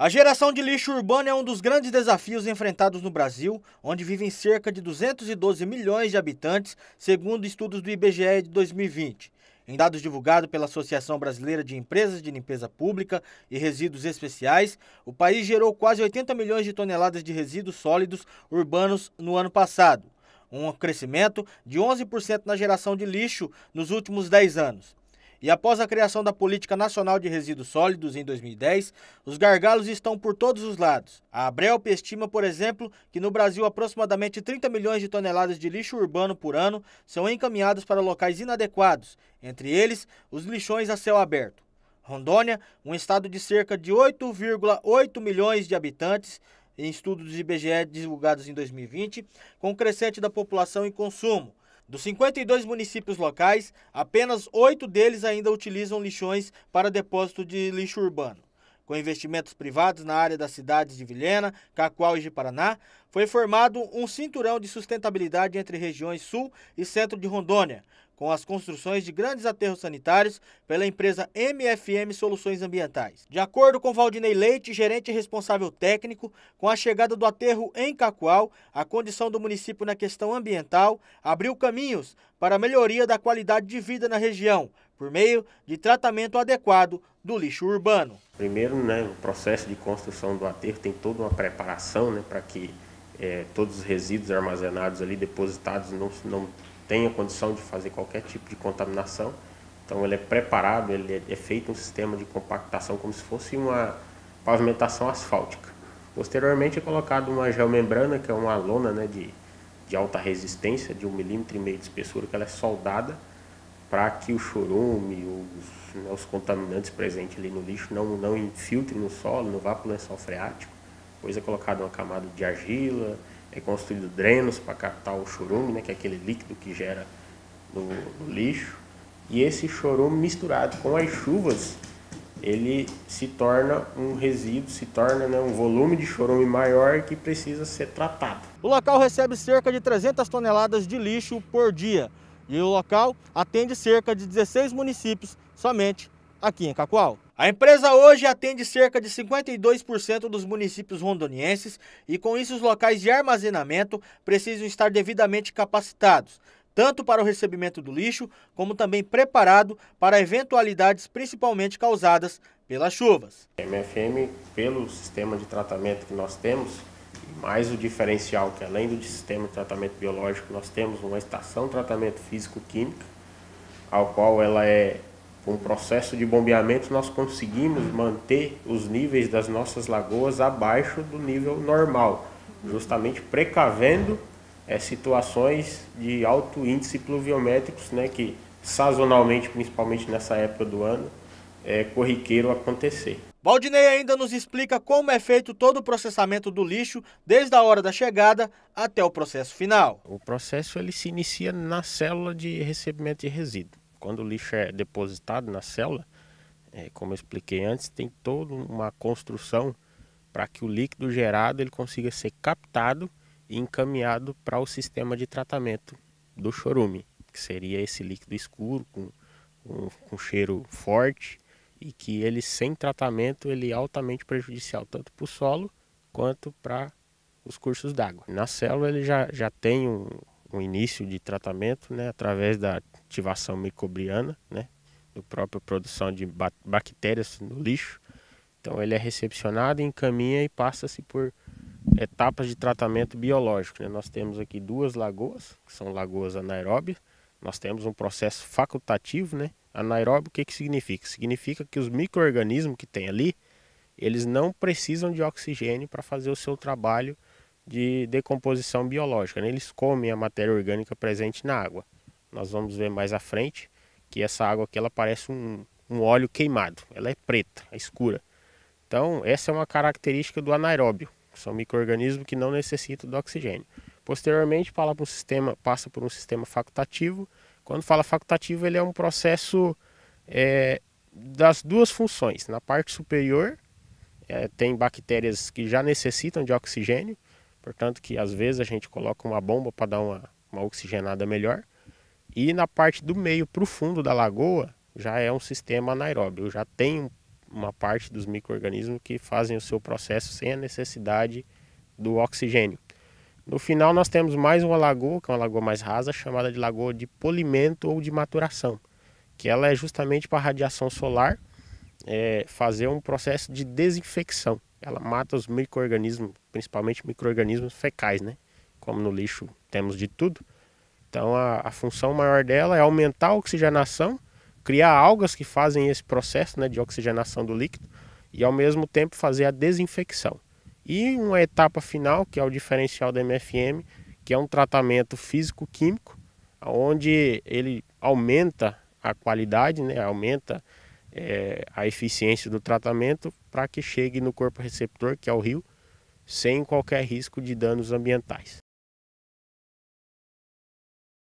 A geração de lixo urbano é um dos grandes desafios enfrentados no Brasil, onde vivem cerca de 212 milhões de habitantes, segundo estudos do IBGE de 2020. Em dados divulgados pela Associação Brasileira de Empresas de Limpeza Pública e Resíduos Especiais, o país gerou quase 80 milhões de toneladas de resíduos sólidos urbanos no ano passado, um crescimento de 11% na geração de lixo nos últimos 10 anos. E após a criação da Política Nacional de Resíduos Sólidos em 2010, os gargalos estão por todos os lados. A Abrelp estima, por exemplo, que no Brasil aproximadamente 30 milhões de toneladas de lixo urbano por ano são encaminhadas para locais inadequados, entre eles os lixões a céu aberto. Rondônia, um estado de cerca de 8,8 milhões de habitantes, em estudos de IBGE divulgados em 2020, com crescente da população e consumo. Dos 52 municípios locais, apenas oito deles ainda utilizam lixões para depósito de lixo urbano com investimentos privados na área das cidades de Vilhena, Cacoal e de Paraná, foi formado um cinturão de sustentabilidade entre regiões sul e centro de Rondônia, com as construções de grandes aterros sanitários pela empresa MFM Soluções Ambientais. De acordo com Valdinei Leite, gerente responsável técnico, com a chegada do aterro em Cacoal, a condição do município na questão ambiental abriu caminhos para a melhoria da qualidade de vida na região, por meio de tratamento adequado do lixo urbano. Primeiro, né, o processo de construção do aterro tem toda uma preparação né, para que é, todos os resíduos armazenados ali, depositados, não, não tenham condição de fazer qualquer tipo de contaminação. Então ele é preparado, ele é, é feito um sistema de compactação como se fosse uma pavimentação asfáltica. Posteriormente é colocado uma geomembrana, que é uma lona né, de, de alta resistência, de um milímetro e meio de espessura, que ela é soldada para que o chorume, os, né, os contaminantes presentes ali no lixo não, não infiltrem no solo, não vá para o lençol freático. Depois é colocada uma camada de argila, é construído drenos para captar o chorume, né, que é aquele líquido que gera no, no lixo. E esse chorume misturado com as chuvas, ele se torna um resíduo, se torna né, um volume de chorume maior que precisa ser tratado. O local recebe cerca de 300 toneladas de lixo por dia. E o local atende cerca de 16 municípios somente aqui em Cacoal. A empresa hoje atende cerca de 52% dos municípios rondonienses e com isso os locais de armazenamento precisam estar devidamente capacitados, tanto para o recebimento do lixo, como também preparado para eventualidades principalmente causadas pelas chuvas. A MFM, pelo sistema de tratamento que nós temos, mais o diferencial que além do sistema de tratamento biológico, nós temos uma estação de tratamento físico-química, ao qual ela é um processo de bombeamento, nós conseguimos manter os níveis das nossas lagoas abaixo do nível normal, justamente precavendo é, situações de alto índice pluviométricos, né, que sazonalmente, principalmente nessa época do ano, é corriqueiro acontecer. Valdinei ainda nos explica como é feito todo o processamento do lixo, desde a hora da chegada até o processo final. O processo ele se inicia na célula de recebimento de resíduo. Quando o lixo é depositado na célula, é, como eu expliquei antes, tem toda uma construção para que o líquido gerado ele consiga ser captado e encaminhado para o sistema de tratamento do chorume, que seria esse líquido escuro com, com, com cheiro forte e que ele sem tratamento ele é altamente prejudicial tanto para o solo quanto para os cursos d'água. Na célula ele já, já tem um, um início de tratamento né, através da ativação microbiana, né, do própria produção de bactérias no lixo. Então ele é recepcionado, encaminha e passa-se por etapas de tratamento biológico. Né? Nós temos aqui duas lagoas, que são lagoas anaeróbias. Nós temos um processo facultativo, né? Anaeróbio, o que, que significa? Significa que os micro-organismos que tem ali, eles não precisam de oxigênio para fazer o seu trabalho de decomposição biológica. Né? Eles comem a matéria orgânica presente na água. Nós vamos ver mais à frente que essa água aqui ela parece um, um óleo queimado. Ela é preta, é escura. Então essa é uma característica do anaeróbio. São micro-organismos que não necessitam do oxigênio. Posteriormente, um sistema, passa por um sistema facultativo quando fala facultativo, ele é um processo é, das duas funções. Na parte superior, é, tem bactérias que já necessitam de oxigênio, portanto que às vezes a gente coloca uma bomba para dar uma, uma oxigenada melhor. E na parte do meio para o fundo da lagoa, já é um sistema anaeróbio, já tem uma parte dos micro-organismos que fazem o seu processo sem a necessidade do oxigênio. No final nós temos mais uma lagoa, que é uma lagoa mais rasa, chamada de lagoa de polimento ou de maturação, que ela é justamente para a radiação solar é, fazer um processo de desinfecção. Ela mata os micro-organismos, principalmente micro-organismos fecais, né? Como no lixo temos de tudo. Então a, a função maior dela é aumentar a oxigenação, criar algas que fazem esse processo né, de oxigenação do líquido e ao mesmo tempo fazer a desinfecção. E uma etapa final, que é o diferencial da MFM, que é um tratamento físico-químico, onde ele aumenta a qualidade, né? aumenta é, a eficiência do tratamento para que chegue no corpo receptor, que é o rio, sem qualquer risco de danos ambientais.